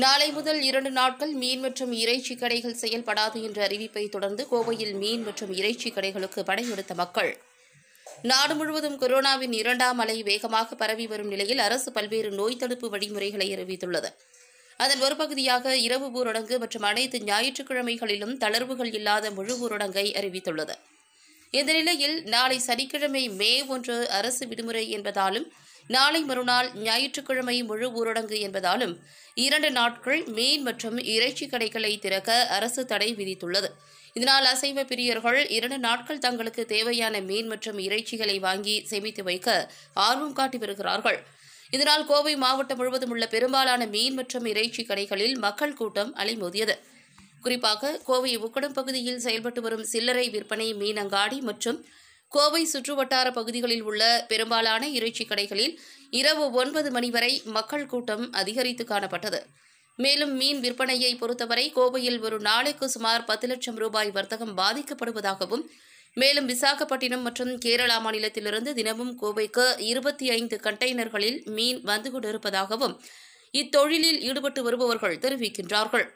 நாளை முதல் இரண்டு நாட்கள் மீன் மற்றும் இறைச்சி கடைகள் செயல்படாது என்ற அறிவிப்பை தொடர்ந்து கோவையில் மீன் மற்றும் இறைச்சி கடைகளுக்கு படையெடுத்த மக்கள் நாடு முழுவதும் கொரோனாவின் இரண்டாம் அலை வேகமாக பரவி வரும் நிலையில் அரசு பல்வேறு நோய் தடுப்பு வழிமுறைகளை அறிவித்துள்ளது அதன் ஒரு பகுதியாக இரவு ஊரடங்கு மற்றும் அனைத்து ஞாயிற்றுக்கிழமைகளிலும் தளர்வுகள் இல்லாத முழு ஊரடங்கை அறிவித்துள்ளது இந்த நிலையில் நாளை சனிக்கிழமை மே ஒன்று அரசு விடுமுறை என்பதாலும் நாளை மறுநாள் ஞாயிற்றுக்கிழமை முழு ஊரடங்கு என்பதாலும் இரண்டு நாட்கள் மீன் மற்றும் இறைச்சி கடைகளை திறக்க அரசு தடை விதித்துள்ளது இதனால் அசைவ பிரியர்கள் இரண்டு நாட்கள் தங்களுக்கு தேவையான மீன் மற்றும் இறைச்சிகளை வாங்கி சேமித்து வைக்க ஆர்வம் காட்டி வருகிறார்கள் இதனால் கோவை மாவட்டம் முழுவதும் உள்ள பெரும்பாலான மீன் மற்றும் இறைச்சி கடைகளில் மக்கள் கூட்டம் அலைமோதியது குறிப்பாக கோவை உக்கடம் பகுதியில் செயல்பட்டு வரும் சில்லறை விற்பனை மீனங்காடி மற்றும் கோவை சுற்றுவட்டார பகுதிகளில் உள்ள பெரும்பாலான இறைச்சி கடைகளில் இரவு ஒன்பது மணி வரை மக்கள் கூட்டம் அதிகரித்து காணப்பட்டது மேலும் மீன் விற்பனையை பொறுத்தவரை கோவையில் ஒரு நாளைக்கு சுமார் பத்து லட்சம் ரூபாய் வர்த்தகம் பாதிக்கப்படுவதாகவும் மேலும் விசாகப்பட்டினம் மற்றும் கேரளா மாநிலத்திலிருந்து தினமும் கோவைக்கு இருபத்தி ஐந்து கண்டெய்னர்களில் மீன் வந்து கொண்டிருப்பதாகவும் இத்தொழிலில் ஈடுபட்டு வருபவர்கள் தெரிவிக்கின்றார்கள்